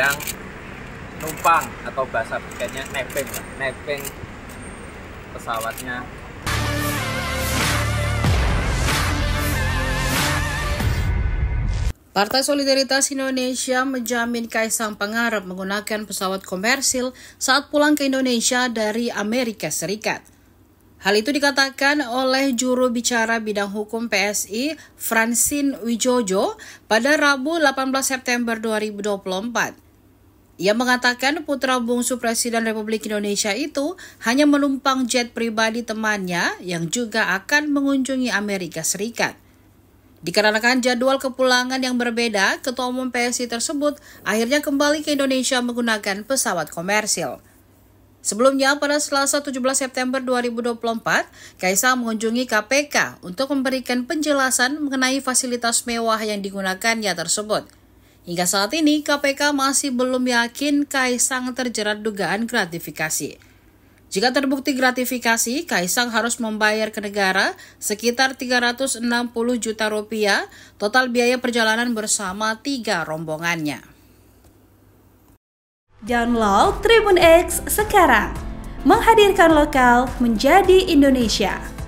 yang numpang atau bahasa pikirnya nebeng lah, nebeng pesawatnya Partai Solidaritas Indonesia menjamin Kaisang Pangarep menggunakan pesawat komersil saat pulang ke Indonesia dari Amerika Serikat. Hal itu dikatakan oleh juru bicara bidang hukum PSI, Francine Wijojo, pada Rabu 18 September 2024. Ia mengatakan putra bungsu Presiden Republik Indonesia itu hanya menumpang jet pribadi temannya yang juga akan mengunjungi Amerika Serikat. Dikarenakan jadwal kepulangan yang berbeda, Ketua Umum PSI tersebut akhirnya kembali ke Indonesia menggunakan pesawat komersil. Sebelumnya, pada Selasa 17 September 2024, Kaisang mengunjungi KPK untuk memberikan penjelasan mengenai fasilitas mewah yang digunakannya tersebut. Hingga saat ini, KPK masih belum yakin Kaisang terjerat dugaan gratifikasi. Jika terbukti gratifikasi, Kaisang harus membayar ke negara sekitar 360 juta rupiah, total biaya perjalanan bersama tiga rombongannya. Download Tribun X sekarang, menghadirkan lokal menjadi Indonesia.